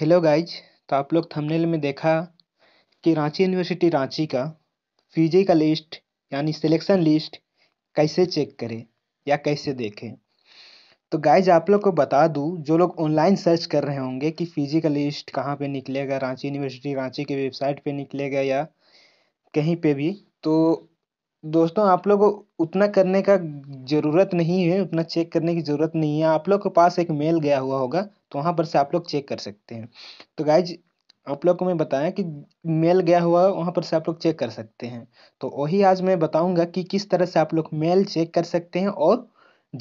hello guys तो आप लोग थंबनेल में देखा कि रांची यूनिवर्सिटी रांची का पी का लिस्ट यानी सिलेक्शन लिस्ट कैसे चेक करें या कैसे देखें तो गाइज आप लोग को बता दूं जो लोग ऑनलाइन सर्च कर रहे होंगे कि पी का लिस्ट कहाँ पे निकलेगा रांची यूनिवर्सिटी रांची के वेबसाइट पे निकलेगा या कहीं पे भी तो दोस्तों आप लोग को उतना करने का ज़रूरत नहीं है उतना चेक करने की ज़रूरत नहीं है आप लोग के पास एक मेल गया हुआ होगा तो वहाँ पर से आप लोग चेक कर सकते हैं तो गाइज आप लोग को मैं बताया कि मेल गया हुआ है वहाँ पर से आप लोग चेक कर सकते हैं तो वही आज मैं बताऊँगा कि किस तरह से आप लोग मेल चेक कर सकते हैं और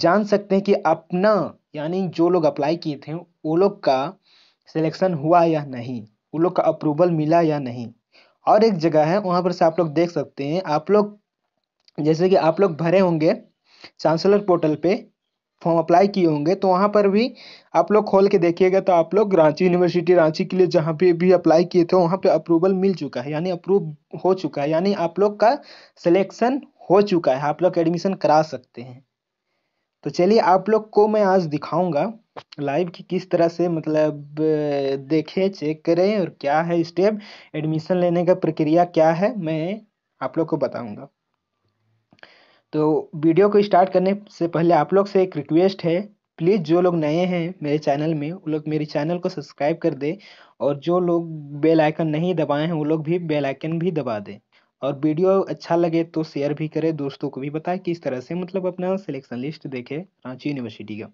जान सकते हैं कि अपना यानी जो लोग अप्लाई किए थे वो लोग का सिलेक्शन हुआ या नहीं वो लोग का अप्रूवल मिला या नहीं और एक जगह है वहाँ पर से आप लोग देख सकते हैं आप लोग जैसे कि आप लोग भरे होंगे चांसलर पोर्टल पे फॉर्म अप्लाई किए होंगे तो वहाँ पर भी आप लोग खोल के देखिएगा तो आप लोग रांची यूनिवर्सिटी रांची के लिए जहाँ पे भी अप्लाई किए थे वहाँ पे अप्रूवल मिल चुका है यानी अप्रूव हो चुका है यानी आप लोग का सिलेक्शन हो चुका है आप लोग एडमिशन करा सकते हैं तो चलिए आप लोग को मैं आज दिखाऊंगा लाइव की किस तरह से मतलब देखें चेक करें और क्या है स्टेप एडमिशन लेने का प्रक्रिया क्या है मैं आप लोग को बताऊंगा तो वीडियो को स्टार्ट करने से पहले आप लोग से एक रिक्वेस्ट है प्लीज़ जो लोग नए हैं मेरे चैनल में वो लोग मेरे चैनल को सब्सक्राइब कर दें और जो लोग बेल आइकन नहीं दबाए हैं वो लोग भी बेल आइकन भी दबा दें और वीडियो अच्छा लगे तो शेयर भी करें दोस्तों को भी बताएं कि इस तरह से मतलब अपना सिलेक्शन लिस्ट देखें रांची यूनिवर्सिटी का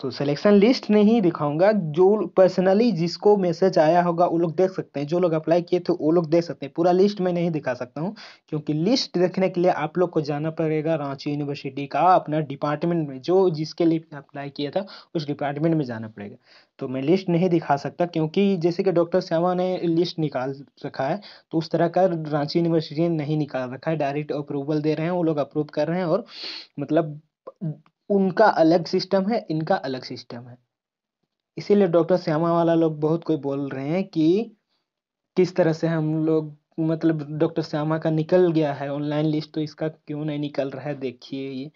तो सिलेक्शन लिस्ट नहीं दिखाऊंगा जो पर्सनली जिसको मैसेज आया होगा वो लोग देख सकते हैं जो लोग अप्लाई किए थे वो लोग देख सकते हैं पूरा लिस्ट मैं नहीं दिखा सकता हूँ क्योंकि लिस्ट देखने के लिए आप लोग को जाना पड़ेगा रांची यूनिवर्सिटी का अपना डिपार्टमेंट में जो जिसके लिए अप्लाई किया था उस डिपार्टमेंट में जाना पड़ेगा तो मैं लिस्ट नहीं दिखा सकता क्योंकि जैसे कि डॉक्टर श्यामा ने लिस्ट निकाल रखा है तो उस तरह का रांची यूनिवर्सिटी ने नहीं निकाल रखा है डायरेक्ट अप्रूवल दे रहे हैं वो लोग अप्रूव कर रहे हैं और मतलब उनका अलग सिस्टम है इनका अलग सिस्टम है इसीलिए डॉक्टर श्यामा वाला लोग बहुत कोई बोल रहे हैं कि किस तरह से हम लोग मतलब डॉक्टर श्यामा का निकल गया है ऑनलाइन लिस्ट तो इसका क्यों नहीं निकल रहा है देखिए ये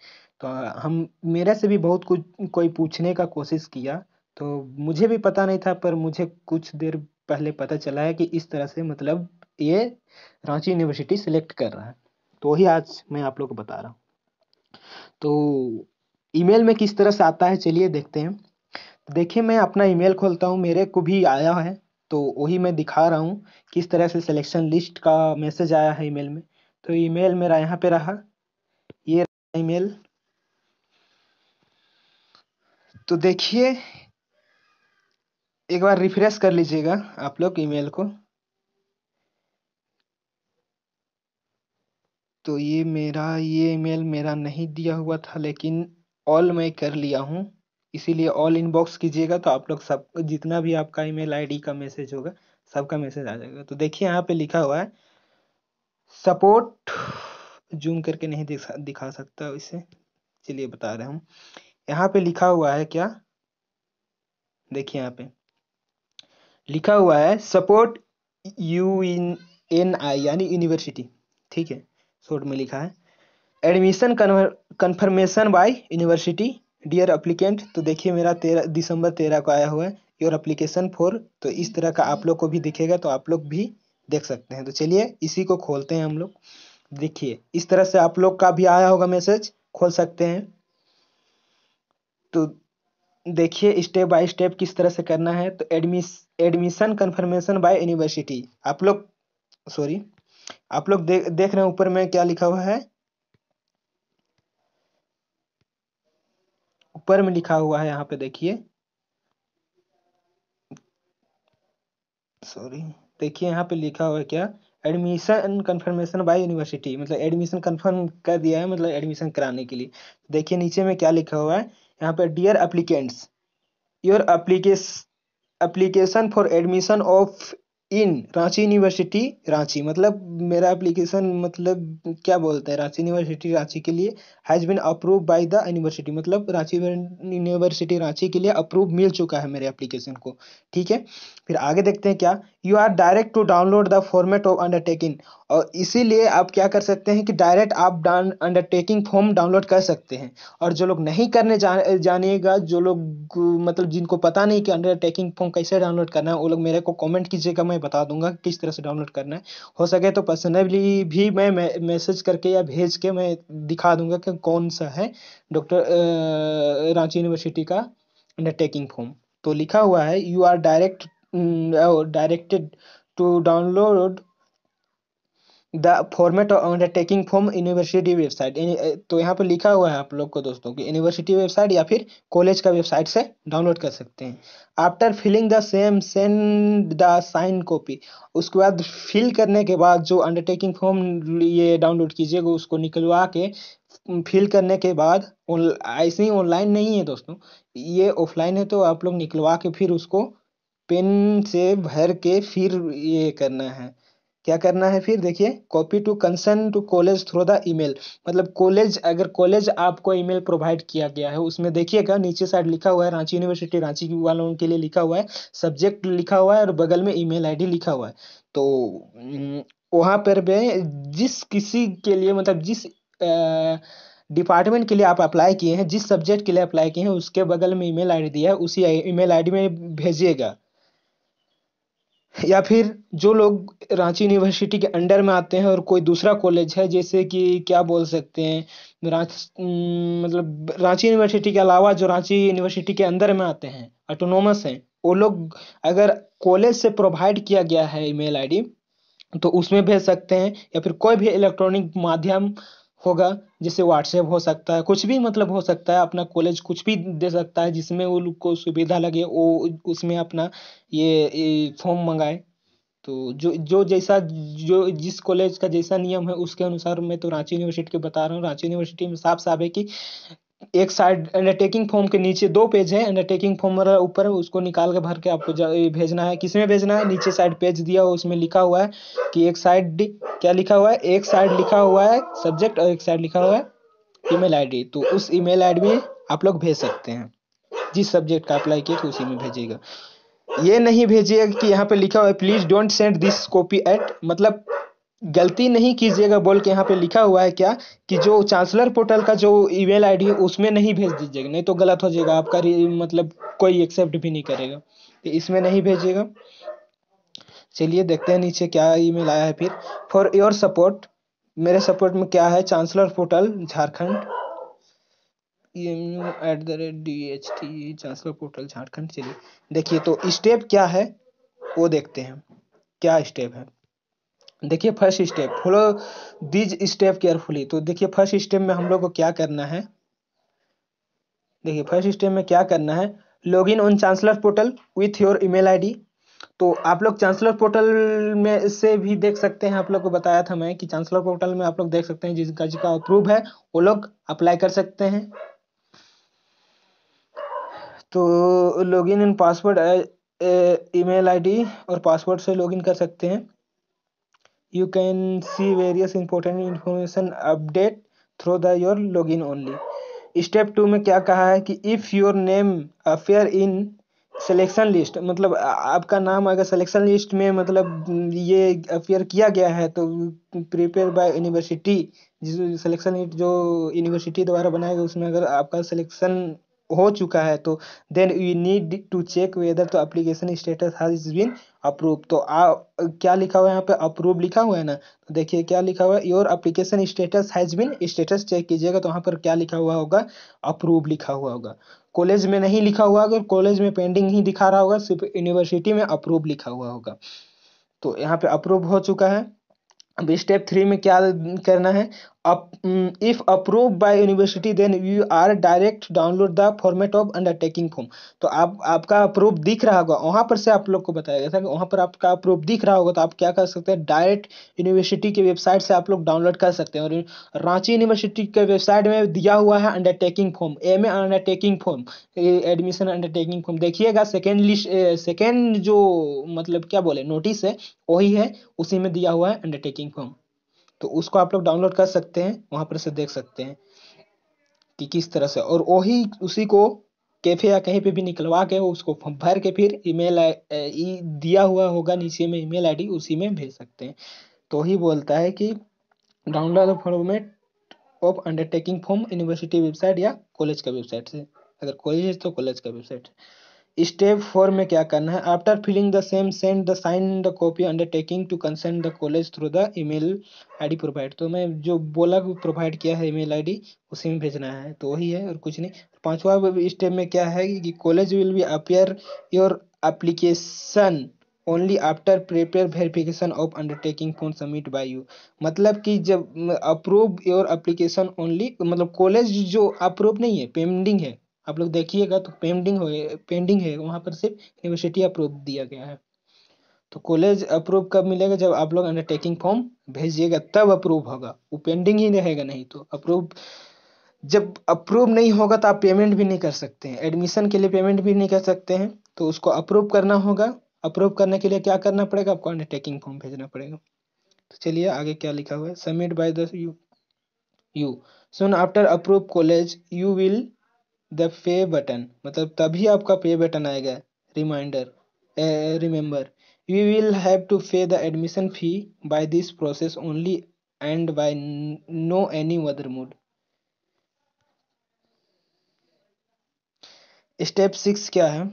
तो हम मेरे से भी बहुत कुछ कोई पूछने का कोशिश किया तो मुझे भी पता नहीं था पर मुझे कुछ देर पहले पता चला है कि इस तरह से मतलब ये रांची यूनिवर्सिटी सिलेक्ट कर रहा है तो ही आज मैं आप लोग को बता रहा हूँ तो ईमेल में किस तरह से आता है चलिए देखते हैं तो देखिए मैं अपना ईमेल खोलता हूँ मेरे को भी आया है तो वही मैं दिखा रहा हूँ किस तरह से सिलेक्शन लिस्ट का मैसेज आया है ईमेल में तो ईमेल मेरा यहाँ पे रहा ये ईमेल तो देखिए एक बार रिफ्रेश कर लीजिएगा आप लोग ईमेल को तो ये मेरा ये ईमेल मेरा नहीं दिया हुआ था लेकिन ऑल मैं कर लिया हूँ इसीलिए ऑल इनबॉक्स कीजिएगा तो आप लोग सब जितना भी आपका ईमेल आईडी का मैसेज होगा सबका मैसेज आ जाएगा तो देखिए यहाँ पे लिखा हुआ है सपोर्ट जूम करके नहीं दिखा दिखा सकता इसे चलिए बता रहे हूँ यहाँ पे लिखा हुआ है क्या देखिए यहाँ पे लिखा हुआ है सपोर्ट यू इन एन आई यानी यूनिवर्सिटी ठीक है शोर्ट में लिखा है admission confirmation by university dear applicant तो देखिए मेरा तेरह दिसंबर तेरह को आया हुआ है योर अप्लीकेशन फॉर तो इस तरह का आप लोग को भी दिखेगा तो आप लोग भी देख सकते हैं तो चलिए इसी को खोलते हैं हम लोग देखिए इस तरह से आप लोग का भी आया होगा मैसेज खोल सकते हैं तो देखिए स्टेप बाय स्टेप किस तरह से करना है तो admission admission confirmation by university आप लोग सॉरी आप लोग दे, देख रहे हैं ऊपर में क्या लिखा हुआ है ऊपर में लिखा हुआ है यहाँ पे देखिए सॉरी देखिए यहाँ पे लिखा हुआ है क्या एडमिशन कंफर्मेशन बाय यूनिवर्सिटी मतलब एडमिशन कंफर्म कर दिया है मतलब एडमिशन कराने के लिए देखिए नीचे में क्या लिखा हुआ है यहाँ पे dear applicants your application application for admission of in Ranchi university Ranchi मतलब मेरा एप्लीकेशन मतलब क्या बोलते हैं रांची यूनिवर्सिटी रांची के लिए has been approve by the university मतलब रांची यूनिवर्सिटी रांची के लिए अप्रूव मिल चुका है मेरे एप्लीकेशन को ठीक है फिर आगे देखते हैं क्या you are direct to download the format of undertaking और इसीलिए आप क्या कर सकते हैं कि डायरेक्ट आप अंडरटेकिंग फॉर्म डाउनलोड कर सकते हैं और जो लोग नहीं करने जा जानेगा जो लोग मतलब जिनको पता नहीं कि अंडरटेकिंग फॉर्म कैसे डाउनलोड करना है वो लोग मेरे को कमेंट कीजिएगा मैं बता दूंगा किस तरह से डाउनलोड करना है हो सके तो पर्सनली भी मैं मैसेज करके या भेज के मैं दिखा दूंगा कि कौन सा है डॉक्टर रांची यूनिवर्सिटी का अंडरटेकिंग फॉर्म तो लिखा हुआ है you are direct directed mm, uh, directed to download the format of undertaking form university website तो यहाँ पर लिखा हुआ है आप लोग को दोस्तों की यूनिवर्सिटी वेबसाइट या फिर कॉलेज का वेबसाइट से डाउनलोड कर सकते हैं after filling the same send the sign copy उसके बाद फिल करने के बाद जो अंडरटेकिंग फॉर्म ये डाउनलोड कीजिएगा उसको निकलवा के फिल करने के बाद ऐसे ही ऑनलाइन नहीं है दोस्तों ये ऑफलाइन है तो आप लोग निकलवा के फिर उसको पेन से भर के फिर ये करना है क्या करना है फिर देखिए copy to concern to college through the email मतलब कॉलेज अगर कॉलेज आपको ईमेल प्रोवाइड किया गया है उसमें देखिएगा नीचे साइड लिखा हुआ है रांची यूनिवर्सिटी रांची वालों के लिए लिखा हुआ है सब्जेक्ट लिखा हुआ है और बगल में ईमेल आईडी लिखा हुआ है तो वहाँ पर भी जिस किसी के लिए मतलब जिस डिपार्टमेंट के लिए आप अप्लाई किए हैं जिस सब्जेक्ट के लिए अप्लाई किए हैं उसके बगल में ईमेल आईडी दिया है उसी ईमेल आईडी में भेजिएगा या फिर जो लोग रांची यूनिवर्सिटी के अंडर में आते हैं और कोई दूसरा कॉलेज है जैसे कि क्या बोल सकते हैं रांच मतलब रांची यूनिवर्सिटी के अलावा जो रांची यूनिवर्सिटी के अंदर में आते हैं ऑटोनोमस हैं वो लोग अगर कॉलेज से प्रोवाइड किया गया है ईमेल आईडी तो उसमें भेज सकते हैं या फिर कोई भी इलेक्ट्रॉनिक माध्यम होगा जैसे व्हाट्सएप हो सकता है कुछ भी मतलब हो सकता है अपना कॉलेज कुछ भी दे सकता है जिसमें वो लोग को सुविधा लगे वो उसमें अपना ये फॉर्म मंगाए तो जो जो जैसा जो जिस कॉलेज का जैसा नियम है उसके अनुसार मैं तो रांची यूनिवर्सिटी के बता रहा हूँ रांची यूनिवर्सिटी में साफ साफ है कि एक साइड अंडरटेकिंग फॉर्म के नीचे दो पेज है अंडरटेकिंग फॉर्म मेरा ऊपर है उसको निकाल के भर के आपको भेजना है किसमें भेजना है नीचे साइड पेज दिया हुआ उसमें लिखा हुआ है कि एक साइड क्या लिखा हुआ है एक साइड लिखा हुआ है सब्जेक्ट और एक साइड लिखा हुआ है ईमेल आईडी तो उस ईमेल आईडी में आप लोग भेज सकते हैं जिस सब्जेक्ट का अप्लाई किया तो उसी में भेजिएगा ये नहीं भेजिएगा कि यहाँ पे लिखा हुआ है please don't send this copy at मतलब गलती नहीं कीजिएगा बोल के यहाँ पे लिखा हुआ है क्या कि जो चांसलर पोर्टल का जो ईमेल आईडी है उसमें नहीं भेज दीजिएगा नहीं तो गलत हो जाएगा आपका मतलब कोई एक्सेप्ट भी नहीं करेगा तो इसमें नहीं भेजिएगा चलिए देखते हैं नीचे क्या ईमेल आया है फिर फॉर योर सपोर्ट मेरे सपोर्ट में क्या है chancellor portal Jharkhand at the rate D H T chancellor portal Jharkhand चलिए देखिए तो स्टेप क्या है वो देखते हैं क्या स्टेप है देखिए first step follow these step carefully तो देखिए फर्स्ट स्टेप में हम लोग को क्या करना है देखिए फर्स्ट स्टेप में क्या करना है log in on chancellor portal with your email ID तो आप लोग चांसलर पोर्टल में से भी देख सकते हैं आप लोग को बताया था मैं कि चांसलर पोर्टल में आप लोग देख सकते हैं जिसका जिसका अप्रूव है वो लोग अप्लाई कर सकते हैं तो log in password email ID और पासवर्ड से इन कर सकते हैं you can see various important information update through the your login only step two में क्या कहा है कि if your name appear in selection list मतलब आपका नाम अगर सेलेक्शन लिस्ट में मतलब ये अपेयर किया गया है तो प्रिपेयर बाय यूनिवर्सिटी जिस सेलेक्शन लिस्ट जो यूनिवर्सिटी द्वारा बनाया गया उसमें अगर आपका सिलेक्शन हो चुका है तो then you need to check whether तो application status has been approve तो आ क्या लिखा हुआ है यहाँ पे अप्रूव लिखा हुआ है ना तो देखिए क्या लिखा हुआ है your application status has been status check कीजिएगा तो वहाँ पर क्या लिखा हुआ होगा अप्रूव लिखा हुआ होगा कॉलेज में नहीं लिखा हुआ अगर कॉलेज में पेंडिंग ही दिखा रहा होगा सिर्फ यूनिवर्सिटी में अप्रूव लिखा हुआ होगा तो यहाँ पे अप्रूव हो चुका है अब स्टेप थ्री में क्या करना है Up, um, mm, if approved by university then you are direct download the format of undertaking form तो आप आपका अप्रूव दिख रहा होगा वहाँ पर से आप लोग को बताया गया था कि वहाँ पर आपका अप्रूव दिख रहा होगा तो आप क्या कर सकते हैं डायरेक्ट यूनिवर्सिटी के वेबसाइट से आप लोग डाउनलोड कर सकते हैं और रांची यूनिवर्सिटी के वेबसाइट में दिया हुआ है undertaking form M A undertaking form admission undertaking form देखिएगा सेकेंड लिस्ट सेकेंड जो मतलब क्या बोले नोटिस है वही है उसी में दिया हुआ है अंडरटेकिंग फॉर्म तो उसको आप लोग डाउनलोड कर सकते हैं वहां पर से देख सकते हैं कि किस तरह से और वही उसी को कैफे या कहीं पे भी निकलवा के उसको भर के फिर ईमेल ई दिया हुआ होगा नीचे में ईमेल आईडी उसी में भेज सकते हैं तो ही बोलता है कि download format of undertaking form university website या कॉलेज का वेबसाइट से अगर कॉलेज है तो कॉलेज का वेबसाइट स्टेप फोर में क्या करना है after filling the same send the sign the copy undertaking to consent the college through the email ID provide तो मैं जो बोला प्रोवाइड किया है ईमेल आईडी उसी में भेजना है तो वही है और कुछ नहीं पांचवा स्टेप में क्या है कि college will be appear your application only after prepare verification of undertaking for submit by you मतलब कि जब अप्रूव योर एप्लीकेशन ओनली मतलब कॉलेज जो अप्रूव नहीं है पेंडिंग है आप लोग देखिएगा तो पेंडिंग हो पेंडिंग है वहाँ पर सिर्फ यूनिवर्सिटी अप्रूव दिया गया है तो कॉलेज अप्रूव कब मिलेगा जब आप लोग अंडरटेकिंग फॉर्म भेजिएगा तब अप्रूव होगा वो पेंडिंग ही रहेगा नहीं तो अप्रूव जब अप्रूव नहीं होगा तो आप पेमेंट भी नहीं कर सकते हैं एडमिशन के लिए पेमेंट भी नहीं कर सकते हैं तो उसको अप्रूव करना होगा अप्रूव करने के लिए क्या करना पड़ेगा आपको अंडरटेकिंग फॉर्म भेजना पड़ेगा तो चलिए आगे क्या लिखा हुआ है submit by the you you soon after approve college you will the pay button मतलब तभी आपका पे बटन आएगा reminder remember you will have to pay the admission fee by this process only and by no any other mode step six क्या है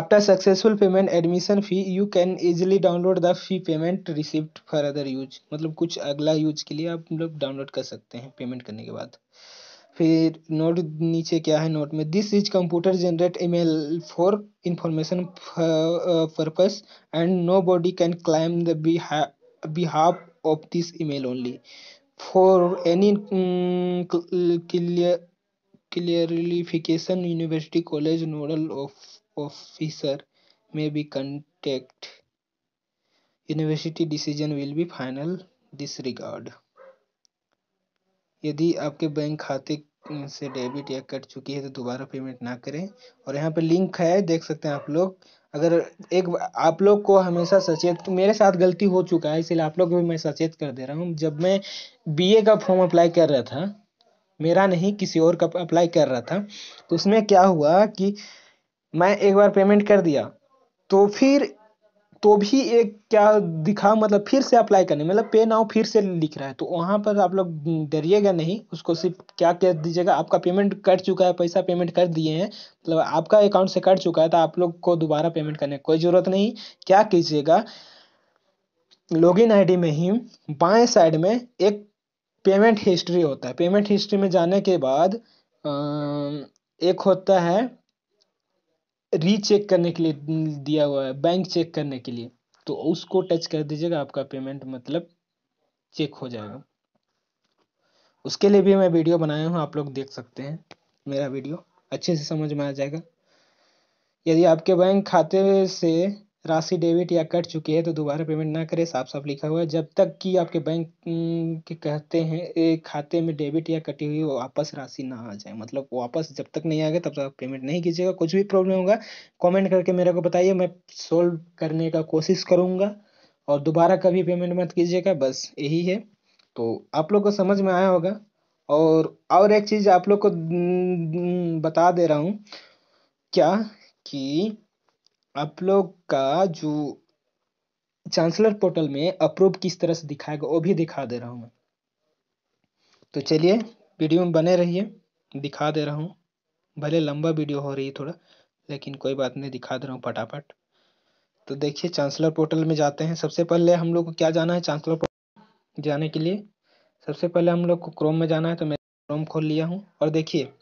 after successful payment admission fee you can easily download the fee payment receipt for other use मतलब कुछ अगला use के लिए आप लोग download कर सकते हैं पेमेंट करने के बाद फिर नोट नीचे क्या है नोट में this is computer generate email for information purpose and nobody can claim the behalf of this email only for any clear clarification university college nodal officer be contact university decision will be final this regard यदि आपके bank खाते से debit या cut चुकी है तो दोबारा payment ना करें और यहाँ पे लिंक है देख सकते हैं आप लोग अगर एक आप लोग को हमेशा सचेत मेरे साथ गलती हो चुका है इसलिए आप लोग को भी मैं सचेत कर दे रहा हूँ जब मैं बीए का फॉर्म अप्लाई कर रहा था मेरा नहीं किसी और का अप्लाई कर रहा था तो उसमें क्या हुआ कि मैं एक बार पेमेंट कर दिया तो फिर तो भी एक क्या दिखा मतलब फिर से अप्लाई करने मतलब पे नाउ फिर से लिख रहा है तो वहाँ पर आप लोग डरिएगा नहीं उसको सिर्फ क्या कह दीजिएगा आपका पेमेंट कट चुका है पैसा पेमेंट कर दिए हैं मतलब आपका अकाउंट से कट चुका है तो आप लोग को दोबारा पेमेंट करने की कोई ज़रूरत नहीं क्या कीजिएगा लॉग इन में ही बाएं साइड में एक पेमेंट हिस्ट्री होता है पेमेंट हिस्ट्री में जाने के बाद एक होता है रीचेक करने के लिए दिया हुआ है बैंक चेक करने के लिए तो उसको टच कर दीजिएगा आपका पेमेंट मतलब चेक हो जाएगा उसके लिए भी मैं वीडियो बनाया हूँ आप लोग देख सकते हैं मेरा वीडियो अच्छे से समझ में आ जाएगा यदि आपके बैंक खाते से राशि डेबिट या कट चुकी है तो दोबारा पेमेंट ना करें साफ साफ लिखा हुआ है जब तक कि आपके बैंक के कहते हैं खाते में डेबिट या कटी हुई वापस राशि ना आ जाए मतलब वापस जब तक नहीं आ गया तब तक पेमेंट नहीं कीजिएगा कुछ भी प्रॉब्लम होगा कमेंट करके मेरे को बताइए मैं सोल्व करने का कोशिश करूँगा और दोबारा कभी पेमेंट मत कीजिएगा बस यही है तो आप लोग को समझ में आया होगा और और एक चीज़ आप लोग को बता दे रहा हूँ क्या कि आप लोग का जो चांसलर पोर्टल में अप्रूव किस तरह से दिखाएगा वो भी दिखा दे रहा हूँ मैं तो चलिए वीडियो में बने रहिए दिखा दे रहा हूँ भले लंबा वीडियो हो रही है थोड़ा लेकिन कोई बात नहीं दिखा दे रहा हूँ फटाफट तो देखिए चांसलर पोर्टल में जाते हैं सबसे पहले हम लोग को क्या जाना है चांसलर पोर्टल जाने के लिए सबसे पहले हम लोग को क्रोम में जाना है तो मैं क्रोम खोल लिया हूँ और देखिए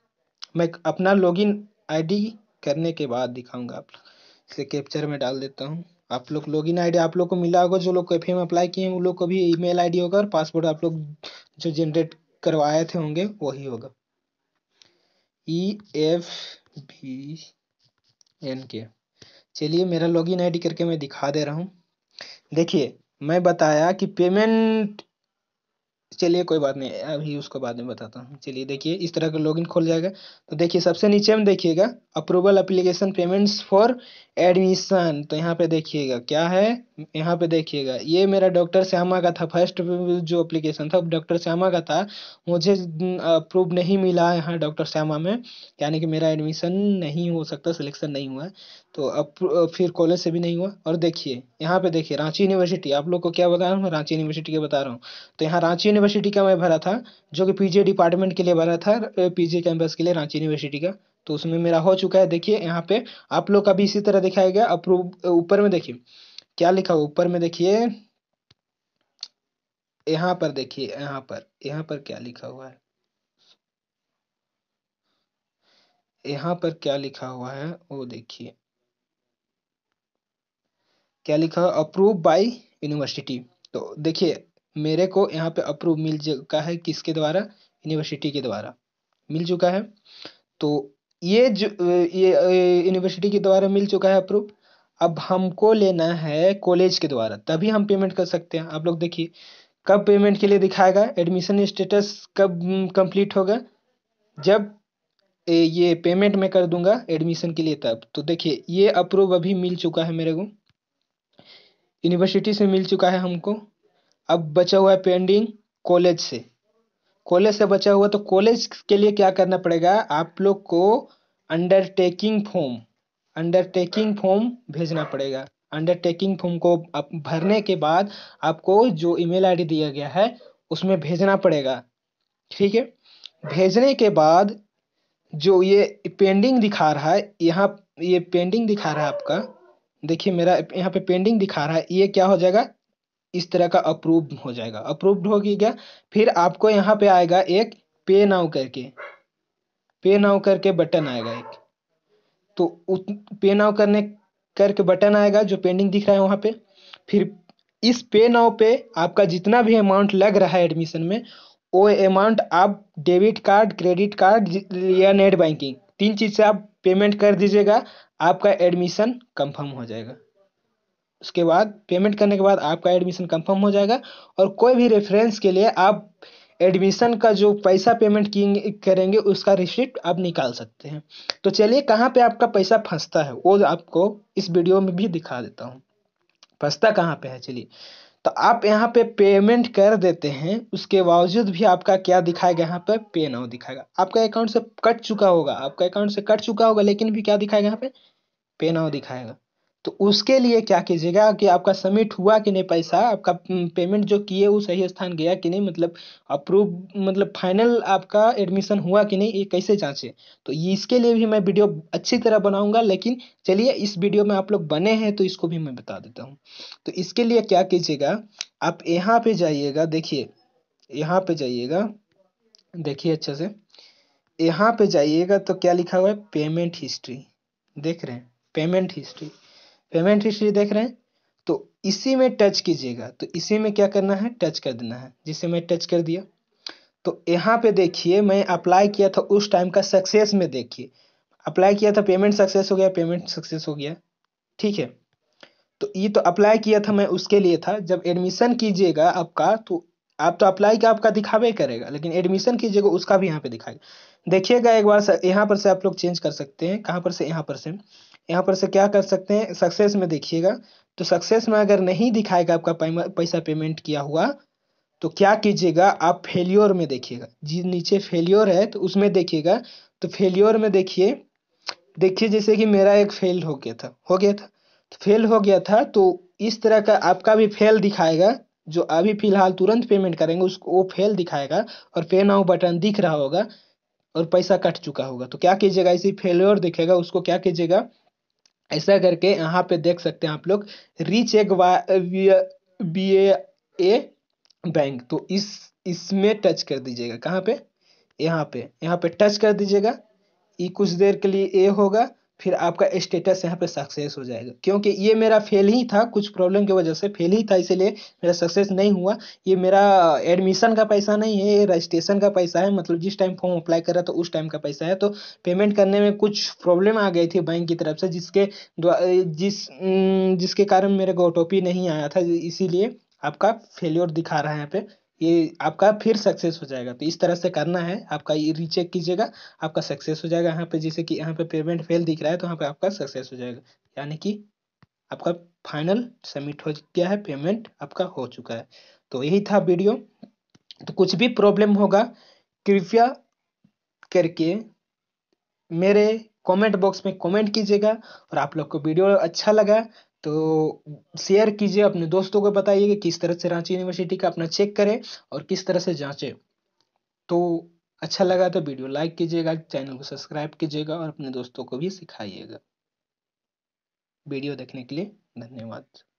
मैं अपना लॉगिन आईडी करने के बाद दिखाऊंगा आप लोग से कैप्चर में डाल देता हूँ आप लोग लॉगिन आईडी आप लोग को मिला होगा जो लोग कैफे में अप्लाई किए हैं उन लोग को भी ईमेल आईडी होगा और पासवर्ड आप लोग जो जनरेट करवाए थे होंगे वही होगा ई एफ बी एन के चलिए मेरा लॉगिन आईडी करके मैं दिखा दे रहा हूँ देखिए मैं बताया कि पेमेंट चलिए कोई बात नहीं अभी उसको बाद में बताता हूँ चलिए देखिए इस तरह का लॉगिन खोल जाएगा तो देखिए सबसे नीचे में देखिएगा approval application payments for admission तो यहाँ पे देखिएगा क्या है यहाँ पे देखिएगा ये मेरा डॉक्टर श्यामा का था फर्स्ट जो अप्लीकेशन था डॉक्टर श्यामा का था मुझे अप्रूव नहीं मिला यहाँ डॉक्टर श्यामा में यानी कि मेरा एडमिशन नहीं हो सकता सिलेक्शन नहीं हुआ तो अब फिर कॉलेज से भी नहीं हुआ और देखिए यहाँ पे देखिए रांची यूनिवर्सिटी आप लोग को क्या बता रहा हूँ रांची यूनिवर्सिटी के बता रहा हूँ तो यहाँ रांची यूनिवर्सिटी का मैं भरा था जो कि पीजे डिपार्टमेंट के लिए भरा था पीजे कैंपस के लिए रांची यूनिवर्सिटी का तो उसमें मेरा हो चुका है देखिए यहाँ पे आप लोग का भी इसी तरह दिखाया गया अप्रूव ऊपर में देखिए क्या लिखा हुआ ऊपर में देखिए यहाँ पर देखिए यहाँ पर यहाँ पर क्या लिखा हुआ है यहाँ पर क्या लिखा हुआ है वो देखिए क्या लिखा है अप्रूव बाय यूनिवर्सिटी तो देखिए मेरे को यहाँ पे अप्रूव मिल चुका है किसके द्वारा यूनिवर्सिटी के द्वारा मिल चुका है तो ये जो ये यूनिवर्सिटी के द्वारा मिल चुका है अप्रूव अब हमको लेना है कॉलेज के द्वारा तभी हम पेमेंट कर सकते हैं आप लोग देखिए कब पेमेंट के लिए दिखाएगा एडमिशन स्टेटस कब कंप्लीट हम्म, होगा जब ये पेमेंट मैं कर दूंगा एडमिशन के लिए तब तो देखिए ये अप्रूव अभी मिल चुका है मेरे को यूनिवर्सिटी से मिल चुका है हमको अब बचा हुआ है पेंडिंग कॉलेज से कॉलेज से बचा हुआ तो कॉलेज के लिए क्या करना पड़ेगा आप लोग को अंडरटेकिंग फॉर्म अंडरटेकिंग फॉर्म भेजना पड़ेगा अंडरटेकिंग फॉर्म को आप भरने के बाद आपको जो ईमेल आईडी दिया गया है उसमें भेजना पड़ेगा ठीक है भेजने के बाद जो ये पेंडिंग दिखा रहा है यहाँ ये पेंडिंग दिखा रहा है आपका देखिए मेरा यहाँ पे पेंडिंग दिखा रहा है ये क्या हो जाएगा इस तरह का अप्रूव हो जाएगा अप्रूव्ड हो गया फिर आपको यहाँ पे आएगा एक पे नाउ करके पे नाउ करके बटन आएगा एक तो पे नाउ करने करके बटन आएगा जो पेंडिंग दिख रहा है वहाँ पे फिर इस पे नाउ पे आपका जितना भी अमाउंट लग रहा है एडमिशन में वो अमाउंट आप डेबिट कार्ड क्रेडिट कार्ड या नेट बैंकिंग तीन चीज़ से आप पेमेंट कर दीजिएगा आपका एडमिशन कंफर्म हो जाएगा उसके बाद पेमेंट करने के बाद आपका एडमिशन कंफर्म हो जाएगा और कोई भी रेफरेंस के लिए आप एडमिशन का जो पैसा पेमेंट करेंगे उसका रिसिप्ट आप निकाल सकते हैं तो चलिए कहाँ पे आपका पैसा फंसता है वो आपको इस वीडियो में भी दिखा देता हूँ फंसता कहाँ पे है चलिए तो आप यहाँ पे पेमेंट कर देते हैं उसके बावजूद भी आपका क्या दिखाएगा यहाँ पे पे नाउ दिखाएगा आपका अकाउंट से कट चुका होगा आपका अकाउंट से कट चुका होगा लेकिन भी क्या दिखाएगा यहाँ पे पे दिखाएगा तो उसके लिए क्या कीजिएगा कि आपका सबमिट हुआ कि नहीं पैसा आपका पेमेंट हम्म, जो किए वो सही स्थान गया कि नहीं मतलब अप्रूव मतलब फाइनल आपका एडमिशन हुआ कि नहीं ये कैसे जांचे तो इसके लिए भी मैं वीडियो अच्छी तरह बनाऊंगा लेकिन चलिए इस वीडियो में आप लोग बने हैं तो इसको भी मैं बता देता हूँ तो इसके लिए क्या कीजिएगा आप यहाँ पे जाइएगा देखिए यहाँ पे जाइएगा देखिए अच्छे से यहाँ पे जाइएगा तो क्या लिखा हुआ है पेमेंट हिस्ट्री देख रहे हैं पेमेंट हिस्ट्री पेमेंट हिस्ट्री देख रहे हैं तो इसी में टच कीजिएगा तो इसी में क्या करना है टच कर देना है जिसे मैं टच कर दिया तो यहाँ पे देखिए मैं अप्लाई किया था उस टाइम का सक्सेस में देखिए अप्लाई किया था पेमेंट सक्सेस हो गया पेमेंट सक्सेस हो गया ठीक है तो ये तो अप्लाई किया था मैं उसके लिए था जब एडमिशन कीजिएगा आपका तो आप तो अप्लाई का आपका दिखावे करेगा लेकिन एडमिशन कीजिएगा उसका भी यहाँ पे दिखाएगा देखिएगा एक बार यहाँ पर से आप लोग चेंज कर सकते हैं कहाँ पर से यहाँ पर से यहाँ पर से क्या कर सकते हैं सक्सेस में देखिएगा तो सक्सेस में अगर नहीं दिखाएगा आपका पैसा पेमेंट किया हुआ तो क्या कीजिएगा आप फेल्योर में देखिएगा जी नीचे फेल्योर है तो उसमें देखिएगा तो फेल्योर में देखिए देखिए जैसे कि मेरा एक फेल हो गया था हो गया था तो फेल हो गया था तो इस तरह का आपका भी फेल दिखाएगा जो अभी फिलहाल तुरंत पेमेंट करेंगे उसको वो फेल दिखाएगा और पे नाउ बटन दिख रहा होगा और पैसा कट चुका होगा तो क्या कीजिएगा इसी फेल्योर दिखेगा उसको क्या कीजिएगा ऐसा करके यहाँ पे देख सकते हैं आप लोग रिच एक बी ए बैंक तो इस इसमें टच कर दीजिएगा कहाँ पे यहाँ पे यहाँ पे टच कर दीजिएगा ये कुछ देर के लिए ए होगा फिर आपका स्टेटस यहाँ पे सक्सेस हो जाएगा क्योंकि ये मेरा फेल ही था कुछ प्रॉब्लम की वजह से फेल ही था इसीलिए मेरा सक्सेस नहीं हुआ ये मेरा एडमिशन का पैसा नहीं है ये रजिस्ट्रेशन का पैसा है मतलब जिस टाइम फॉर्म अप्लाई कर रहा था उस टाइम का पैसा है तो पेमेंट करने में कुछ प्रॉब्लम आ गई थी बैंक की तरफ से जिसके जिस जिसके कारण मेरे को ओ नहीं आया था इसीलिए आपका फेल्योर दिखा रहा है यहाँ पे ये आपका फिर सक्सेस हो जाएगा तो इस तरह से करना है आपका ये रीचेक कीजिएगा आपका सक्सेस हो जाएगा यहाँ पे जैसे कि यहाँ पे पेमेंट फेल दिख रहा है तो यहाँ पे आपका सक्सेस हो जाएगा यानी कि आपका फाइनल सबमिट हो गया है पेमेंट आपका हो चुका है तो यही था वीडियो तो कुछ भी प्रॉब्लम होगा कृपया करके मेरे कमेंट बॉक्स में कमेंट कीजिएगा और आप लोग को वीडियो अच्छा लगा तो शेयर कीजिए अपने दोस्तों को बताइए कि किस तरह से रांची यूनिवर्सिटी का अपना चेक करें और किस तरह से जांचे तो अच्छा लगा तो वीडियो लाइक कीजिएगा चैनल को सब्सक्राइब कीजिएगा और अपने दोस्तों को भी सिखाइएगा वीडियो देखने के लिए धन्यवाद